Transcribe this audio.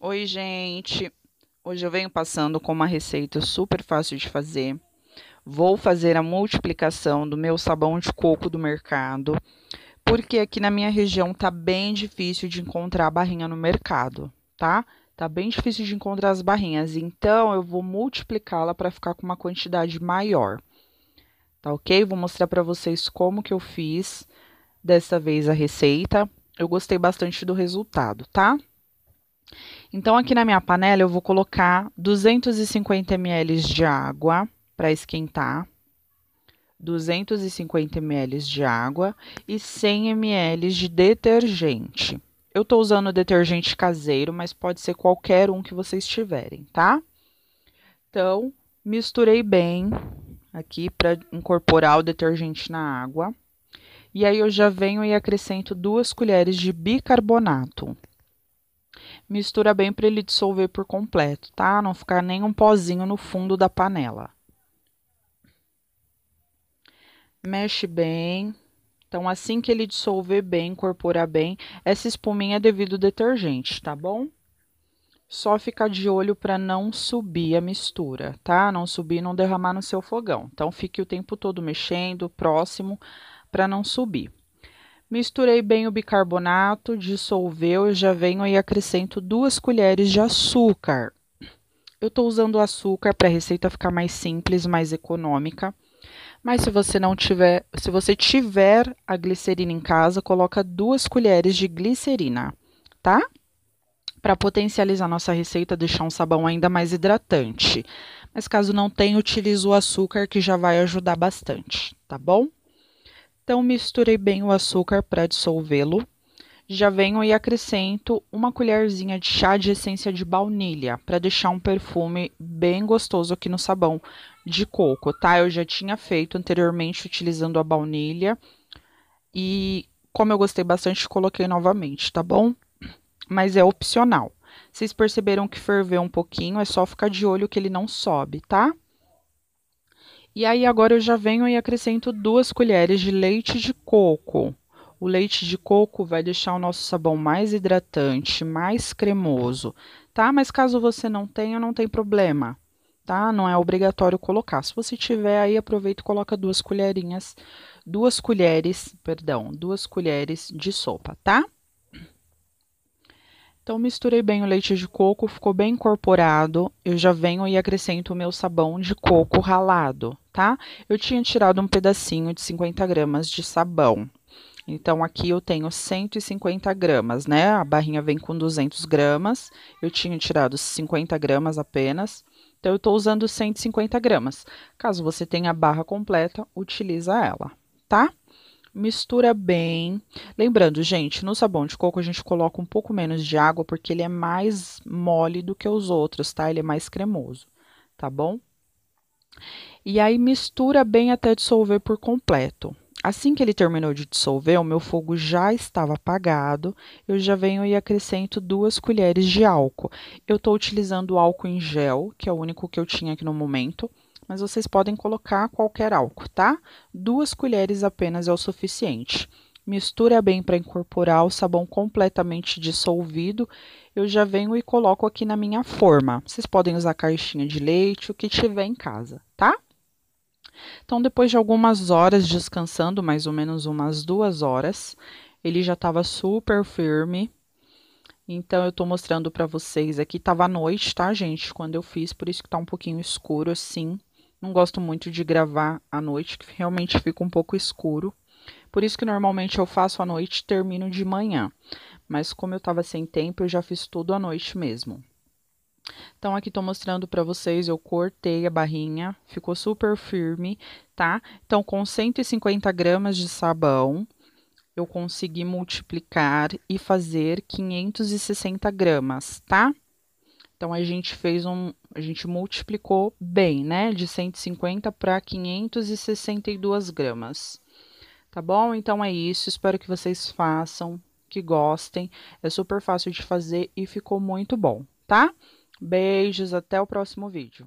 Oi, gente! Hoje eu venho passando com uma receita super fácil de fazer. Vou fazer a multiplicação do meu sabão de coco do mercado, porque aqui na minha região tá bem difícil de encontrar a barrinha no mercado, tá? Tá bem difícil de encontrar as barrinhas, então eu vou multiplicá-la para ficar com uma quantidade maior. Tá OK? Vou mostrar para vocês como que eu fiz dessa vez a receita. Eu gostei bastante do resultado, tá? Então, aqui na minha panela, eu vou colocar 250 ml de água para esquentar. 250 ml de água e 100 ml de detergente. Eu estou usando detergente caseiro, mas pode ser qualquer um que vocês tiverem, tá? Então, misturei bem aqui para incorporar o detergente na água. E aí eu já venho e acrescento duas colheres de bicarbonato. Mistura bem para ele dissolver por completo, tá? Não ficar nem um pozinho no fundo da panela. Mexe bem. Então, assim que ele dissolver bem, incorporar bem, essa espuminha é devido ao detergente, tá bom? Só ficar de olho para não subir a mistura, tá? Não subir e não derramar no seu fogão. Então, fique o tempo todo mexendo, próximo, para não subir. Misturei bem o bicarbonato, dissolveu, já venho e acrescento duas colheres de açúcar. Eu estou usando açúcar para a receita ficar mais simples, mais econômica. Mas se você não tiver, se você tiver a glicerina em casa, coloca duas colheres de glicerina, tá? Para potencializar nossa receita, deixar um sabão ainda mais hidratante. Mas caso não tenha, utilize o açúcar que já vai ajudar bastante, tá bom? Então, misturei bem o açúcar para dissolvê-lo. Já venho e acrescento uma colherzinha de chá de essência de baunilha para deixar um perfume bem gostoso aqui no sabão de coco, tá? Eu já tinha feito anteriormente utilizando a baunilha e como eu gostei bastante, coloquei novamente, tá bom? Mas é opcional. Vocês perceberam que ferveu um pouquinho, é só ficar de olho que ele não sobe, tá? E aí agora eu já venho e acrescento duas colheres de leite de coco. O leite de coco vai deixar o nosso sabão mais hidratante, mais cremoso, tá? Mas caso você não tenha, não tem problema, tá? Não é obrigatório colocar. Se você tiver aí, aproveita e coloca duas colherinhas, duas colheres, perdão, duas colheres de sopa, tá? Então misturei bem o leite de coco, ficou bem incorporado. Eu já venho e acrescento o meu sabão de coco ralado, tá? Eu tinha tirado um pedacinho de 50 gramas de sabão. Então, aqui eu tenho 150 gramas, né? A barrinha vem com 200 gramas. Eu tinha tirado 50 gramas apenas. Então, eu estou usando 150 gramas. Caso você tenha a barra completa, utiliza ela, tá? mistura bem. Lembrando, gente, no sabão de coco a gente coloca um pouco menos de água porque ele é mais mole do que os outros, tá? Ele é mais cremoso, tá bom? E aí mistura bem até dissolver por completo. Assim que ele terminou de dissolver, o meu fogo já estava apagado. Eu já venho e acrescento duas colheres de álcool. Eu estou utilizando álcool em gel, que é o único que eu tinha aqui no momento mas vocês podem colocar qualquer álcool, tá? Duas colheres apenas é o suficiente. Mistura bem para incorporar o sabão completamente dissolvido. Eu já venho e coloco aqui na minha forma. Vocês podem usar caixinha de leite, o que tiver em casa, tá? Então, depois de algumas horas descansando, mais ou menos umas duas horas, ele já estava super firme. Então, eu estou mostrando para vocês aqui. Tava à noite, tá, gente? Quando eu fiz, por isso que tá um pouquinho escuro assim. Não gosto muito de gravar à noite, que realmente fica um pouco escuro. Por isso que normalmente eu faço à noite e termino de manhã. Mas como eu estava sem tempo, eu já fiz tudo à noite mesmo. Então, aqui estou mostrando para vocês, eu cortei a barrinha, ficou super firme, tá? Então, com 150 gramas de sabão, eu consegui multiplicar e fazer 560 gramas, tá? Então a gente fez um, a gente multiplicou bem, né, de 150 para 562 gramas. Tá bom? Então é isso, espero que vocês façam, que gostem. É super fácil de fazer e ficou muito bom, tá? Beijos, até o próximo vídeo.